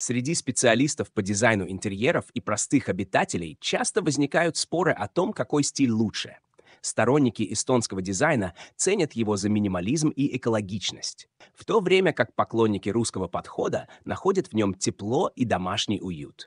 Среди специалистов по дизайну интерьеров и простых обитателей часто возникают споры о том, какой стиль лучше. Сторонники эстонского дизайна ценят его за минимализм и экологичность, в то время как поклонники русского подхода находят в нем тепло и домашний уют.